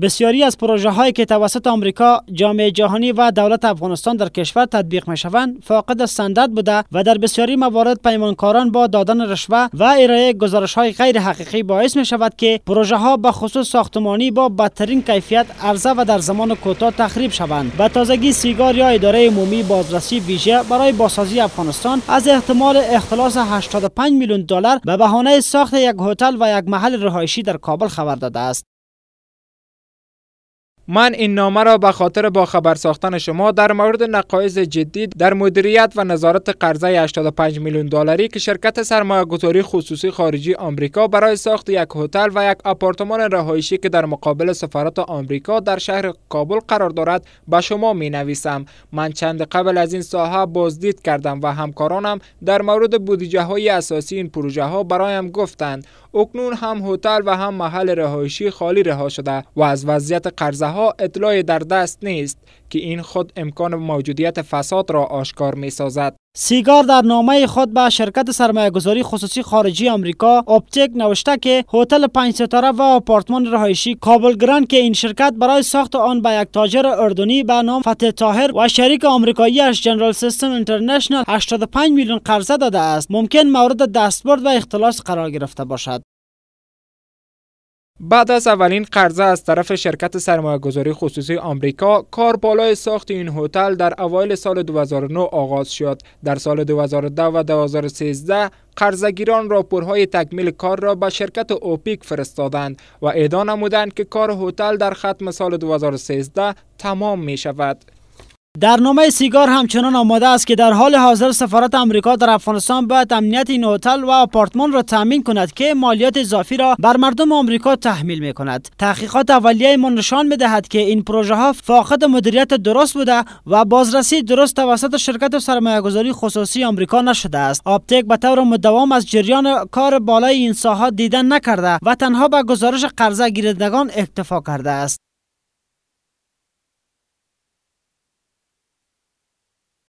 بسیاری از پروژه هایی که توسط آمریکا، جامعه جهانی و دولت افغانستان در کشور تطبیق می شوند، فاقد سندت بوده و در بسیاری موارد پیمانکاران با دادن رشوه و ارائه گزارش های غیر حقیقی باعث می شود که پروژه ها به خصوص ساختمانی با بدترین کیفیت عرضه و در زمان کوتاه تخریب شوند. به تازگی سیگار یا اداره عمومی بازرسی ویژه برای بازسازی افغانستان از احتمال اختلاس 85 میلیون دلار به بهانه ساخت یک هتل و یک محل رهایشی در کابل خبر داده است. من این نامه را به خاطر با خبر ساختن شما در مورد نقایض جدی در مدیریت و نظارت قرضه 85 میلیون دلاری که شرکت سرمایه گذاری خصوصی خارجی آمریکا برای ساخت یک هتل و یک آپارتمان رهایشی که در مقابل سفارت آمریکا در شهر کابل قرار دارد به شما می نویسم من چند قبل از این ساحه بازدید کردم و همکارانم در مورد بودجه های اساسی این پروژه ها برایم گفتند اکنون هم هتل و هم محل رهایشی خالی رها شده و از وضعیت قرضه ها اطلاعی در دست نیست که این خود امکان موجودیت فساد را آشکار می سازد. سیگار در نامه خود به شرکت سرمایه‌گذاری خصوصی خارجی آمریکا اپتیک نوشته که هتل پنج ستاره و آپارتمان رهایشی کابل گراند که این شرکت برای ساخت آن به یک تاجر اردنی به نام فتح تاهر و شریک اش جنرال سیستم اینترنشنال 85 میلیون قرضه داده است ممکن مورد دستبرد و اختلاس قرار گرفته باشد بعد از اولین قرضه از طرف شرکت گذاری خصوصی آمریکا کار بالای ساخت این هتل در اوایل سال 2009 آغاز شد در سال 2010 و 2013 قرضگیران راپورهای تکمیل کار را به شرکت اوپیک فرستادند و ادعا نمودند که کار هتل در ختم سال 2013 تمام می شود در نامه سیگار همچنان آماده است که در حال حاضر سفارت آمریکا در افغانستان باید امنیت این هتل و آپارتمان را تعمین کند که مالیات اضافی را بر مردم آمریکا تحمیل می کند. تحقیقات اولیه ما نشان می دهد که این پروژه ها فاقد مدیریت درست بوده و بازرسی درست توسط شرکت سرمایه‌گذاری خصوصی آمریکا نشده است. آپتک به طور مدوام از جریان کار بالای این ساحات دیدن نکرده و تنها به گزارش قرضه گیرندگان اکتفا کرده است.